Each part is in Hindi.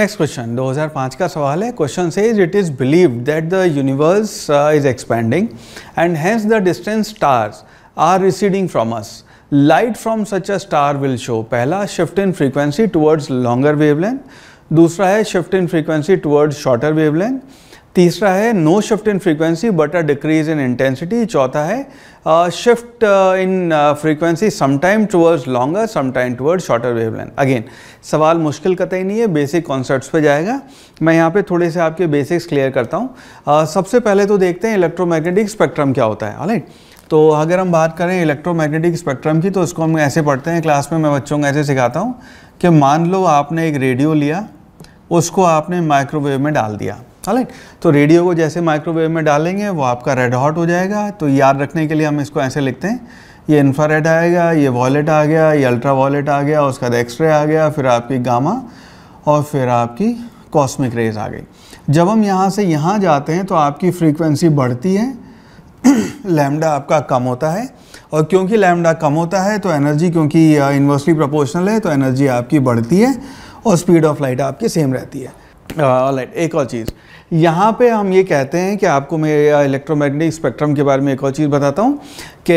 नेक्स्ट क्वेश्चन 2005 का सवाल है क्वेश्चन से it is believe that the universe is expanding and hence the distance stars are receding from us light from such a star will show पहला shift in frequency towards longer wavelength दूसरा है shift in frequency towards shorter wavelength तीसरा है no shift in frequency but a decrease in intensity चौथा है shift in frequency sometime towards longer sometime towards shorter wavelength again सवाल मुश्किल कतई नहीं है बेसिक कॉन्सेप्ट्स पे जाएगा मैं यहाँ पे थोड़े से आपके बेसिक्स क्लियर करता हूँ uh, सबसे पहले तो देखते हैं इलेक्ट्रोमैग्नेटिक स्पेक्ट्रम क्या होता है ऑलराइट तो अगर हम बात करें इलेक्ट्रोमैग्नेटिक स्पेक्ट्रम की तो उसको हम ऐसे पढ़ते हैं क्लास में मैं बच्चों को ऐसे सिखाता हूँ कि मान लो आपने एक रेडियो लिया उसको आपने माइक्रोवेव में डाल दिया राइट हाँ, तो रेडियो को जैसे माइक्रोवेव में डालेंगे वो आपका रेड हॉट हो जाएगा तो याद रखने के लिए हम इसको ऐसे लिखते हैं ये इन्फ्रारेड आएगा ये वॉलेट आ गया ये अल्ट्रा वॉलेट आ गया उसके बाद एक्सरे आ गया फिर आपकी गामा और फिर आपकी कॉस्मिक रेज आ गई जब हम यहाँ से यहाँ जाते हैं तो आपकी फ्रीक्वेंसी बढ़ती है लैमडा आपका कम होता है और क्योंकि लैमडा कम होता है तो एनर्जी क्योंकि इन्वर्सली uh, प्रोपोर्शनल है तो एनर्जी आपकी बढ़ती है और स्पीड ऑफ लाइट आपकी सेम रहती है लाइट एक और चीज़ यहाँ पे हम ये कहते हैं कि आपको मैं इलेक्ट्रोमैग्नेटिक स्पेक्ट्रम के बारे में एक और चीज़ बताता हूँ कि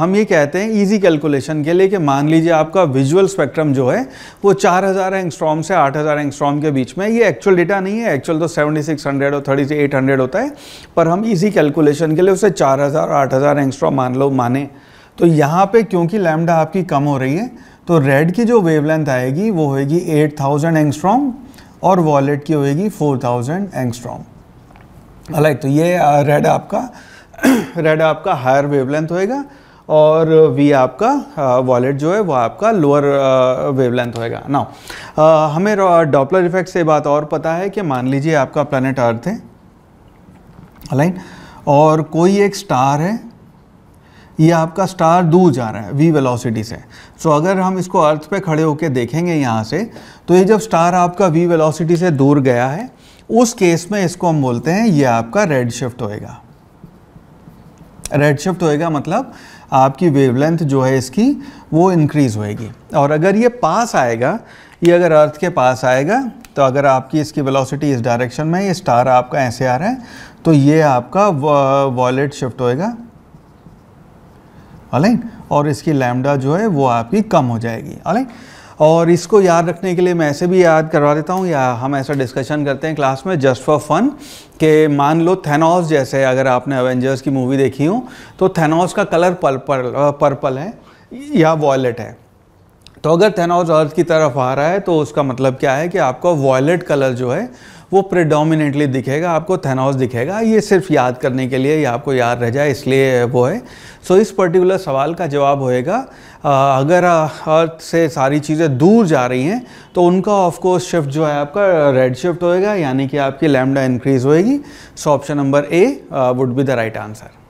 हम ये कहते हैं इजी कैलकुलेशन के लिए कि मान लीजिए आपका विजुअल स्पेक्ट्रम जो है वो 4000 हज़ार एंगस्ट्रॉम से 8000 हज़ार के बीच में ये एक्चुअल डेटा नहीं है एक्चुअल तो 7600 और 3800 होता है पर हम इजी कैलकुलेशन के लिए उसे चार हज़ार आठ हज़ार मान लो माने तो यहाँ पर क्योंकि लैमडा आपकी कम हो रही है तो रेड की जो वेवलेंथ आएगी वो होगी 8000 थाउजेंड और वॉलेट की होएगी 4000 थाउजेंड एंगस्ट्रॉम अलाइक तो ये रेड आपका रेड आपका हायर वेवलेंथ होएगा और वी आपका वॉलेट जो है वो आपका लोअर वेवलेंथ होएगा ना हमें डॉपलर इफेक्ट से बात और पता है कि मान लीजिए आपका प्लानट अर्थ है अलाइन और कोई एक स्टार है ये आपका स्टार दूर जा रहा है वी वेलोसिटी से सो so, अगर हम इसको अर्थ पे खड़े होकर देखेंगे यहाँ से तो ये जब स्टार आपका वी वेलोसिटी से दूर गया है उस केस में इसको हम बोलते हैं ये आपका रेड शिफ्ट होएगा रेड शिफ्ट होएगा मतलब आपकी वेवलेंथ जो है इसकी वो इंक्रीज़ होएगी और अगर ये पास आएगा ये अगर अर्थ के पास आएगा तो अगर आपकी इसकी वेलोसिटी इस डायरेक्शन में ये स्टार आपका ऐसे आ रहा है तो ये आपका वॉलेट शिफ्ट होएगा अलाइन और इसकी लैमडा जो है वो आपकी कम हो जाएगी अलग और इसको याद रखने के लिए मैं ऐसे भी याद करवा देता हूँ या हम ऐसा डिस्कशन करते हैं क्लास में जस्ट फॉर फन के मान लो थेनॉस जैसे अगर आपने एवेंजर्स की मूवी देखी हो तो थेनॉस का कलर पर्पल पर्पल है या वॉयलेट है तो अगर थेनॉस अर्थ की तरफ आ रहा है तो उसका मतलब क्या है कि आपका वॉयलेट कलर जो है वो प्रिडोमिनेटली दिखेगा आपको थेनॉस दिखेगा ये सिर्फ याद करने के लिए या आपको याद रह जाए इसलिए वो है सो so, इस पर्टिकुलर सवाल का जवाब होएगा अगर अर्थ से सारी चीज़ें दूर जा रही हैं तो उनका ऑफकोर्स शिफ्ट जो है आपका रेड शिफ्ट होएगा यानी कि आपकी लैमडा इंक्रीज होएगी so option number A would be the right answer